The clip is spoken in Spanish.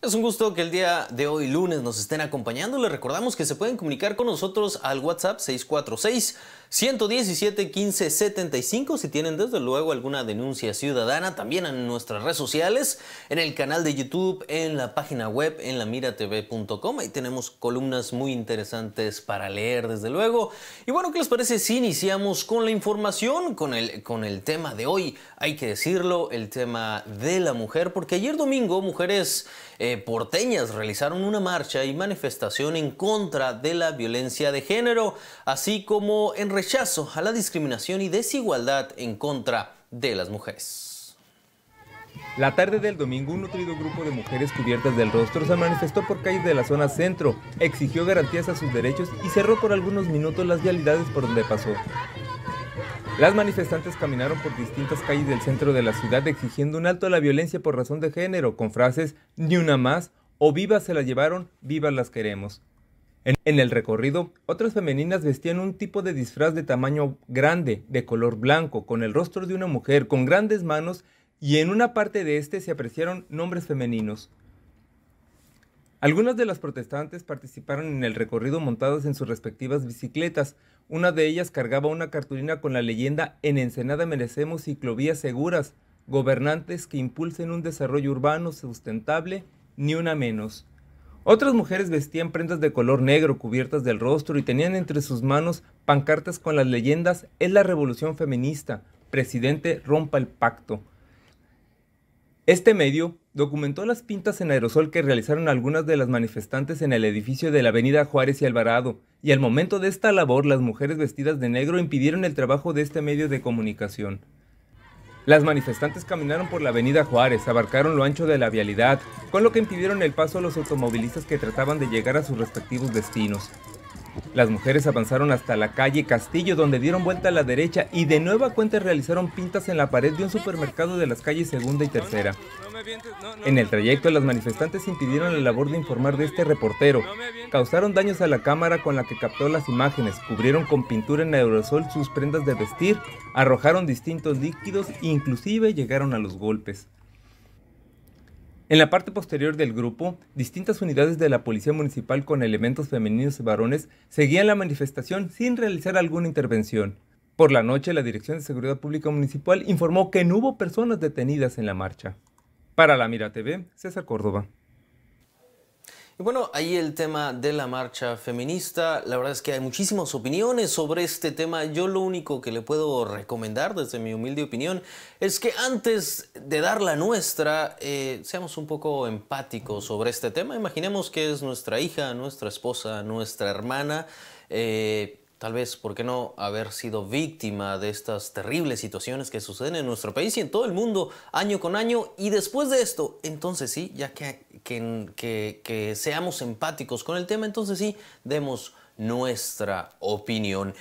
Es un gusto que el día de hoy, lunes, nos estén acompañando. Les recordamos que se pueden comunicar con nosotros al WhatsApp 646-117-1575 si tienen desde luego alguna denuncia ciudadana. También en nuestras redes sociales, en el canal de YouTube, en la página web, en lamiratv.com. Ahí tenemos columnas muy interesantes para leer, desde luego. Y bueno, ¿qué les parece si iniciamos con la información, con el, con el tema de hoy? Hay que decirlo, el tema de la mujer, porque ayer domingo, mujeres. Eh, porteñas realizaron una marcha y manifestación en contra de la violencia de género, así como en rechazo a la discriminación y desigualdad en contra de las mujeres. La tarde del domingo, un nutrido grupo de mujeres cubiertas del rostro se manifestó por calles de la zona centro, exigió garantías a sus derechos y cerró por algunos minutos las vialidades por donde pasó. Las manifestantes caminaron por distintas calles del centro de la ciudad exigiendo un alto a la violencia por razón de género con frases ni una más o vivas se las llevaron, vivas las queremos. En, el recorrido, otras femeninas vestían un tipo de disfraz de tamaño grande, de color blanco, con el rostro de una mujer, con grandes manos y en una parte de este se apreciaron nombres femeninos. Algunas de las protestantes participaron en el recorrido montadas en sus respectivas bicicletas. Una de ellas cargaba una cartulina con la leyenda En Ensenada merecemos ciclovías seguras, gobernantes que impulsen un desarrollo urbano sustentable, ni una menos. Otras mujeres vestían prendas de color negro cubiertas del rostro y tenían entre sus manos pancartas con las leyendas Es la revolución feminista, presidente rompa el pacto. Este medio documentó las pintas en aerosol que realizaron algunas de las manifestantes en el edificio de la avenida Juárez y Alvarado, y al momento de esta labor las mujeres vestidas de negro impidieron el trabajo de este medio de comunicación. Las manifestantes caminaron por la avenida Juárez, abarcaron lo ancho de la vialidad, con lo que impidieron el paso a los automovilistas que trataban de llegar a sus respectivos destinos. Las mujeres avanzaron hasta la calle Castillo, donde dieron vuelta a la derecha y de nueva cuenta realizaron pintas en la pared de un supermercado de las calles segunda y tercera. En el trayecto, las manifestantes impidieron la labor de informar de este reportero. Causaron daños a la cámara con la que captó las imágenes, cubrieron con pintura en aerosol sus prendas de vestir, arrojaron distintos líquidos e inclusive llegaron a los golpes. En la parte posterior del grupo, distintas unidades de la Policía Municipal con elementos femeninos y varones seguían la manifestación sin realizar alguna intervención. Por la noche, la Dirección de Seguridad Pública Municipal informó que no hubo personas detenidas en la marcha. Para la Mira TV, César Córdoba. Y bueno, ahí el tema de la marcha feminista. La verdad es que hay muchísimas opiniones sobre este tema. Yo lo único que le puedo recomendar, desde mi humilde opinión, es que antes de dar la nuestra, eh, seamos un poco empáticos sobre este tema. Imaginemos que es nuestra hija, nuestra esposa, nuestra hermana. Eh, tal vez, ¿por qué no haber sido víctima de estas terribles situaciones que suceden en nuestro país y en todo el mundo año con año? Y después de esto, entonces sí, ya que, que, que seamos empáticos con el tema, entonces sí, demos nuestra opinión.